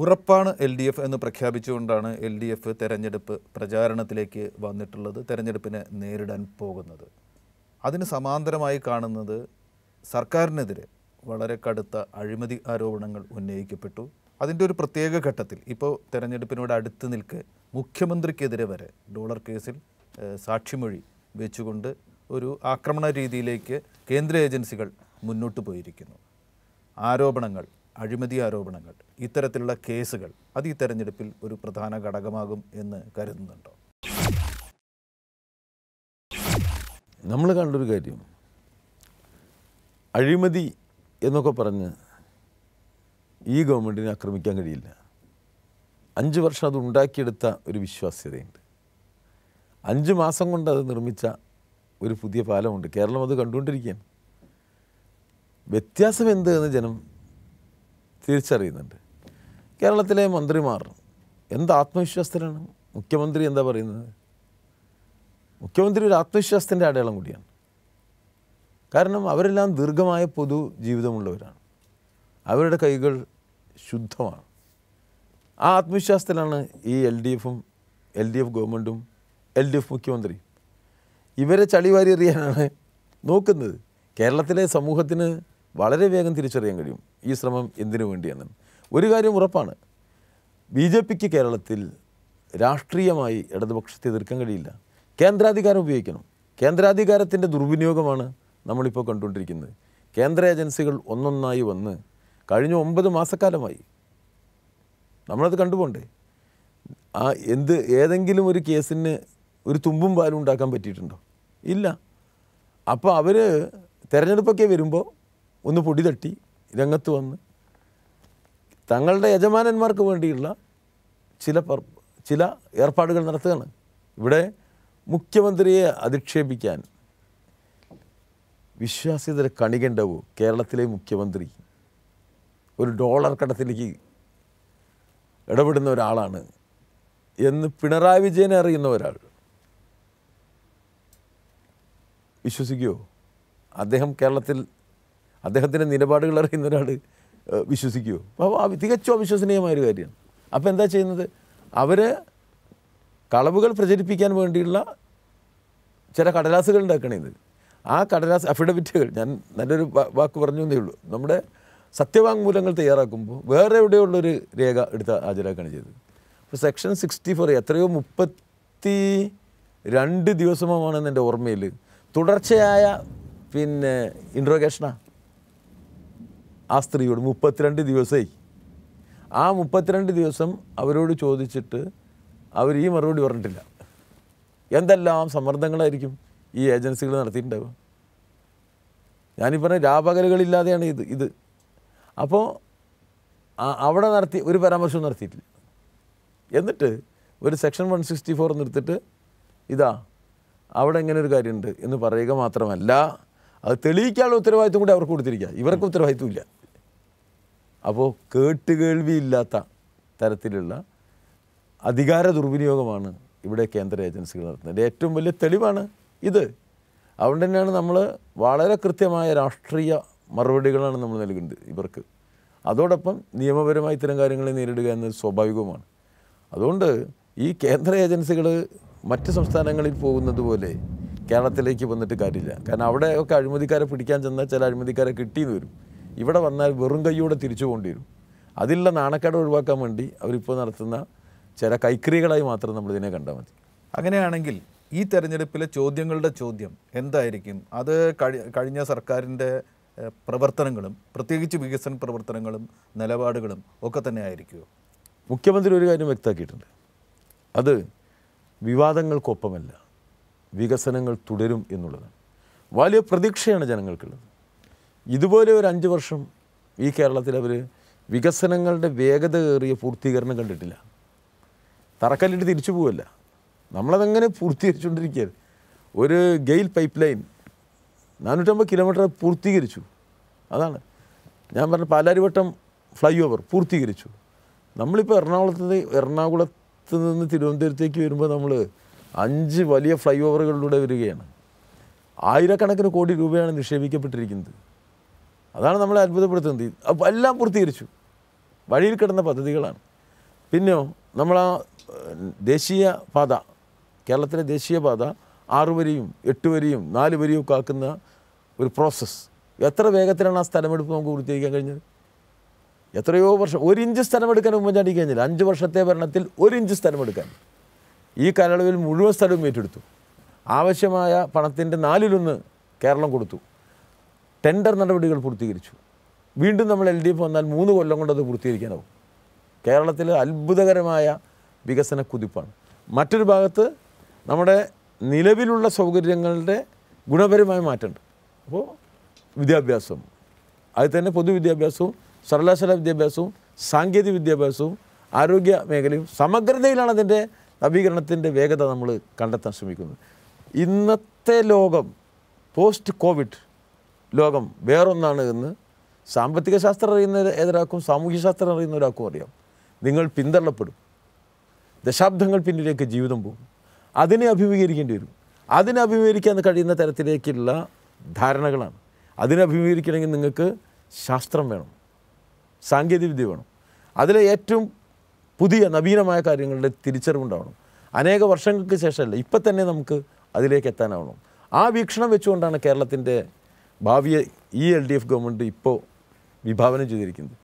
ഉറപ്പാണ് L D F എന്ന് പ്രഖ്യാപിച്ചുകൊണ്ടാണ് L D F തെരഞ്ഞെടുപ്പ് പ്രചാരണത്തിലേക്ക് വന്നിട്ടുള്ളത് തെരഞ്ഞെടുപ്പിനെ നേരിടാൻ പോകുന്നത് അതിന് സമാന്തരമായി കാണുന്നത് സർക്കാരിനെതിരെ വളരെ കടുത്ത അഴിമതി ആരോപണങ്ങൾ ഉന്നയിക്കപ്പെട്ടു അതിൻ്റെ ഒരു പ്രത്യേക ഘട്ടത്തിൽ ഇപ്പോൾ തെരഞ്ഞെടുപ്പിനോട് അടുത്ത് നിൽക്കെ മുഖ്യമന്ത്രിക്കെതിരെ വരെ ഡോളർ കേസിൽ സാക്ഷിമൊഴി വെച്ചുകൊണ്ട് ഒരു ആക്രമണ രീതിയിലേക്ക് കേന്ദ്ര ഏജൻസികൾ മുന്നോട്ട് പോയിരിക്കുന്നു ആരോപണങ്ങൾ അഴിമതി ആരോപണങ്ങൾ ഇത്തരത്തിലുള്ള കേസുകൾ അത് ഈ തെരഞ്ഞെടുപ്പിൽ ഒരു പ്രധാന ഘടകമാകും എന്ന് കരുതുന്നുണ്ടോ നമ്മൾ കണ്ടൊരു കാര്യം അഴിമതി എന്നൊക്കെ പറഞ്ഞ് ഈ ഗവൺമെൻറ്റിനെ ആക്രമിക്കാൻ കഴിയില്ല അഞ്ച് വർഷം അത് ഉണ്ടാക്കിയെടുത്ത ഒരു വിശ്വാസ്യതയുണ്ട് അഞ്ച് മാസം കൊണ്ട് അത് നിർമ്മിച്ച ഒരു പുതിയ പാലമുണ്ട് കേരളം അത് കണ്ടുകൊണ്ടിരിക്കുകയാണ് വ്യത്യാസം എന്ത് എന്ന് ജനം തിരിച്ചറിയുന്നുണ്ട് കേരളത്തിലെ മന്ത്രിമാർ എന്ത് ആത്മവിശ്വാസത്തിലാണ് മുഖ്യമന്ത്രി എന്താ പറയുന്നത് മുഖ്യമന്ത്രി ഒരു ആത്മവിശ്വാസത്തിൻ്റെ അടയാളം കൂടിയാണ് കാരണം അവരെല്ലാം ദീർഘമായ പൊതു ജീവിതമുള്ളവരാണ് അവരുടെ കൈകൾ ശുദ്ധമാണ് ആ ആത്മവിശ്വാസത്തിലാണ് ഈ എൽ ഡി എഫും എൽ ഡി എഫ് ഗവൺമെൻറ്റും എൽ ഡി എഫ് മുഖ്യമന്ത്രിയും ഇവരെ ചളിവാരി എറിയാനാണ് നോക്കുന്നത് കേരളത്തിലെ സമൂഹത്തിന് വളരെ വേഗം തിരിച്ചറിയാൻ കഴിയും ഈ ശ്രമം എന്തിനു വേണ്ടിയെന്ന് ഒരു കാര്യം ഉറപ്പാണ് ബി ജെ പിക്ക് കേരളത്തിൽ രാഷ്ട്രീയമായി ഇടതുപക്ഷത്തെ എതിർക്കാൻ കഴിയില്ല കേന്ദ്രാധികാരം ഉപയോഗിക്കണം കേന്ദ്രാധികാരത്തിൻ്റെ ദുർവിനിയോഗമാണ് നമ്മളിപ്പോൾ കണ്ടുകൊണ്ടിരിക്കുന്നത് കേന്ദ്ര ഏജൻസികൾ ഒന്നൊന്നായി വന്ന് കഴിഞ്ഞ ഒമ്പത് മാസക്കാലമായി നമ്മളത് കണ്ടുപോണ്ടേ ആ എന്ത് ഏതെങ്കിലും ഒരു കേസിന് ഒരു തുമ്പും പാലും ഉണ്ടാക്കാൻ പറ്റിയിട്ടുണ്ടോ ഇല്ല അപ്പോൾ അവർ തിരഞ്ഞെടുപ്പൊക്കെ വരുമ്പോൾ ഒന്ന് പൊടി തട്ടി രംഗത്ത് വന്ന് തങ്ങളുടെ യജമാനന്മാർക്ക് വേണ്ടിയുള്ള ചില ചില ഏർപ്പാടുകൾ നടത്തുകയാണ് ഇവിടെ മുഖ്യമന്ത്രിയെ അധിക്ഷേപിക്കാൻ വിശ്വാസ്യതരെ കണികണ്ടവോ കേരളത്തിലെ മുഖ്യമന്ത്രി ഒരു ഡോളർ കടത്തിലേക്ക് ഇടപെടുന്ന ഒരാളാണ് എന്ന് പിണറായി വിജയനെ അറിയുന്ന ഒരാൾ വിശ്വസിക്കുമോ അദ്ദേഹം കേരളത്തിൽ അദ്ദേഹത്തിൻ്റെ നിലപാടുകൾ അറിയുന്ന ഒരാൾ വിശ്വസിക്കുമോ അപ്പോൾ തികച്ചും അവിശ്വസനീയമായ ഒരു കാര്യമാണ് അപ്പോൾ എന്താ ചെയ്യുന്നത് അവർ കളവുകൾ പ്രചരിപ്പിക്കാൻ വേണ്ടിയുള്ള ചില കടലാസുകൾ ഉണ്ടാക്കണേത് ആ കടലാസ് അഫിഡവിറ്റുകൾ ഞാൻ നല്ലൊരു വാക്ക് പറഞ്ഞു എന്നേ ഉള്ളൂ നമ്മുടെ സത്യവാങ്മൂലങ്ങൾ തയ്യാറാക്കുമ്പോൾ വേറെ എവിടെയുള്ളൊരു രേഖ എടുത്ത് ഹാജരാക്കുകയാണ് ചെയ്തത് അപ്പോൾ സെക്ഷൻ സിക്സ്റ്റി ഫോർ എത്രയോ മുപ്പത്തി രണ്ട് ദിവസമാണെന്ന് എൻ്റെ ഓർമ്മയിൽ തുടർച്ചയായ പിന്നെ ഇൻട്രോഗേഷനാണ് ആ സ്ത്രീയോട് മുപ്പത്തിരണ്ട് ദിവസമായി ആ മുപ്പത്തിരണ്ട് ദിവസം അവരോട് ചോദിച്ചിട്ട് അവർ ഈ മറുപടി പറഞ്ഞിട്ടില്ല എന്തെല്ലാം സമ്മർദ്ദങ്ങളായിരിക്കും ഈ ഏജൻസികൾ നടത്തിയിട്ടുണ്ടാവുക ഞാനീ പറഞ്ഞ രാപകലുകളില്ലാതെയാണ് ഇത് ഇത് അപ്പോൾ അവിടെ നടത്തി ഒരു പരാമർശവും നടത്തിയിട്ടില്ല എന്നിട്ട് ഒരു സെക്ഷൻ വൺ സിക്സ്റ്റി ഫോർ നിർത്തിട്ട് ഇതാ അവിടെ ഇങ്ങനെ ഒരു കാര്യമുണ്ട് എന്ന് പറയുക മാത്രമല്ല അത് തെളിയിക്കാനുള്ള ഉത്തരവാദിത്വം കൂടി അവർക്ക് കൊടുത്തിരിക്കുക ഇവർക്ക് ഉത്തരവാദിത്വം ഇല്ല അപ്പോൾ കേട്ട് കേൾവിയില്ലാത്ത തരത്തിലുള്ള അധികാര ദുർവിനിയോഗമാണ് ഇവിടെ കേന്ദ്ര ഏജൻസികൾ നടത്തുന്നത് ഏറ്റവും വലിയ തെളിവാണ് ഇത് അതുകൊണ്ട് തന്നെയാണ് നമ്മൾ വളരെ കൃത്യമായ രാഷ്ട്രീയ മറുപടികളാണ് നമ്മൾ നൽകുന്നത് ഇവർക്ക് അതോടൊപ്പം നിയമപരമായി ഇത്തരം കാര്യങ്ങളെ നേരിടുക എന്നത് സ്വാഭാവികവുമാണ് അതുകൊണ്ട് ഈ കേന്ദ്ര ഏജൻസികൾ മറ്റ് സംസ്ഥാനങ്ങളിൽ പോകുന്നത് പോലെ കേരളത്തിലേക്ക് വന്നിട്ട് കാര്യമില്ല കാരണം അവിടെയൊക്കെ അഴിമതിക്കാരെ പിടിക്കാൻ ചെന്നാൽ ചില അഴിമതിക്കാരെ കിട്ടിയെന്ന് വരും ഇവിടെ വന്നാൽ വെറും കൈയോടെ തിരിച്ചു പോകേണ്ടി അതിലുള്ള നാണക്കേട് ഒഴിവാക്കാൻ വേണ്ടി അവരിപ്പോൾ നടത്തുന്ന ചില കൈക്രിയകളായി മാത്രം നമ്മൾ ഇതിനെ കണ്ടാൽ മതി അങ്ങനെയാണെങ്കിൽ ഈ തെരഞ്ഞെടുപ്പിലെ ചോദ്യങ്ങളുടെ ചോദ്യം എന്തായിരിക്കും അത് കഴിഞ്ഞ സർക്കാരിൻ്റെ പ്രവർത്തനങ്ങളും പ്രത്യേകിച്ച് വികസന പ്രവർത്തനങ്ങളും നിലപാടുകളും ഒക്കെ തന്നെ ആയിരിക്കുമോ മുഖ്യമന്ത്രി ഒരു കാര്യം വ്യക്തമാക്കിയിട്ടുണ്ട് അത് വിവാദങ്ങൾക്കൊപ്പമല്ല വികസനങ്ങൾ തുടരും എന്നുള്ളതാണ് വലിയ പ്രതീക്ഷയാണ് ജനങ്ങൾക്കുള്ളത് ഇതുപോലെ ഒരു അഞ്ച് വർഷം ഈ കേരളത്തിൽ അവർ വികസനങ്ങളുടെ വേഗത കയറിയ പൂർത്തീകരണം കണ്ടിട്ടില്ല തറക്കല്ലിട്ട് തിരിച്ചു പോവല്ല നമ്മളതെങ്ങനെ പൂർത്തീകരിച്ചുകൊണ്ടിരിക്കുകയാണ് ഒരു ഗെയിൽ പൈപ്പ് ലൈൻ നാനൂറ്റമ്പത് കിലോമീറ്റർ പൂർത്തീകരിച്ചു അതാണ് ഞാൻ പറഞ്ഞ പാലാരിവട്ടം ഫ്ലൈ ഓവർ പൂർത്തീകരിച്ചു നമ്മളിപ്പോൾ എറണാകുളത്ത് എറണാകുളത്ത് നിന്ന് തിരുവനന്തപുരത്തേക്ക് വരുമ്പോൾ നമ്മൾ അഞ്ച് വലിയ ഫ്ലൈ ഓവറുകളിലൂടെ വരികയാണ് ആയിരക്കണക്കിന് കോടി രൂപയാണ് നിക്ഷേപിക്കപ്പെട്ടിരിക്കുന്നത് അതാണ് നമ്മളെ അത്ഭുതപ്പെടുത്തുന്നത് അപ്പോൾ എല്ലാം പൂർത്തീകരിച്ചു വഴിയിൽ കിടന്ന പദ്ധതികളാണ് പിന്നെയോ നമ്മൾ ആ ദേശീയ പാത കേരളത്തിലെ ദേശീയ പാത ആറ് വരിയും എട്ട് വരിയും നാല് വരിയും ഒക്കെ ആക്കുന്ന ഒരു പ്രോസസ്സ് എത്ര വേഗത്തിലാണ് ആ സ്ഥലമെടുപ്പ് നമുക്ക് പൂർത്തീകരിക്കാൻ കഴിഞ്ഞത് എത്രയോ വർഷം ഒരു ഇഞ്ച് സ്ഥലമെടുക്കാൻ ഉമ്മൻചാണ്ടി കഴിഞ്ഞില്ല അഞ്ച് വർഷത്തെ ഭരണത്തിൽ ഒരു ഇഞ്ച് സ്ഥലമെടുക്കാൻ ഈ കാലയളവിൽ മുഴുവൻ സ്ഥലവും ഏറ്റെടുത്തു ആവശ്യമായ പണത്തിൻ്റെ നാലിലൊന്ന് കേരളം കൊടുത്തു ടെൻഡർ നടപടികൾ പൂർത്തീകരിച്ചു വീണ്ടും നമ്മൾ എൽ ഡി എഫ് വന്നാൽ മൂന്ന് കൊല്ലം കൊണ്ട് അത് പൂർത്തീകരിക്കാനാവും കേരളത്തിൽ അത്ഭുതകരമായ വികസന കുതിപ്പാണ് മറ്റൊരു ഭാഗത്ത് നമ്മുടെ നിലവിലുള്ള സൗകര്യങ്ങളുടെ ഗുണപരമായ മാറ്റമുണ്ട് അപ്പോൾ വിദ്യാഭ്യാസം അത് തന്നെ പൊതുവിദ്യാഭ്യാസവും സർവകലാശാല വിദ്യാഭ്യാസവും സാങ്കേതിക വിദ്യാഭ്യാസവും ആരോഗ്യ മേഖലയും സമഗ്രതയിലാണ് അതിൻ്റെ നവീകരണത്തിൻ്റെ വേഗത നമ്മൾ കണ്ടെത്താൻ ശ്രമിക്കുന്നത് ഇന്നത്തെ ലോകം പോസ്റ്റ് കോവിഡ് ലോകം വേറൊന്നാണ് എന്ന് സാമ്പത്തിക ശാസ്ത്രം അറിയുന്ന ഏതൊരാൾക്കും ശാസ്ത്രം അറിയുന്ന ഒരാൾക്കും അറിയാം നിങ്ങൾ പിന്തള്ളപ്പെടും ദശാബ്ദങ്ങൾ പിന്നിലേക്ക് ജീവിതം പോകും അതിനെ അഭിമുഖീകരിക്കേണ്ടി വരും അതിനെ അഭിമുഖീകരിക്കാൻ കഴിയുന്ന തരത്തിലേക്കുള്ള ധാരണകളാണ് അതിനെ അഭിമുഖീകരിക്കണമെങ്കിൽ നിങ്ങൾക്ക് ശാസ്ത്രം വേണം സാങ്കേതികവിദ്യ വേണം അതിലെ ഏറ്റവും പുതിയ നവീനമായ കാര്യങ്ങളുടെ തിരിച്ചറിവുണ്ടാവണം അനേക വർഷങ്ങൾക്ക് ശേഷമല്ല ഇപ്പം തന്നെ നമുക്ക് അതിലേക്ക് എത്താനാവണം ആ വീക്ഷണം വെച്ചുകൊണ്ടാണ് കേരളത്തിൻ്റെ ഭാവിയെ ഈ എൽ ഡി എഫ് ഗവൺമെൻറ് ഇപ്പോൾ വിഭാവനം ചെയ്തിരിക്കുന്നത്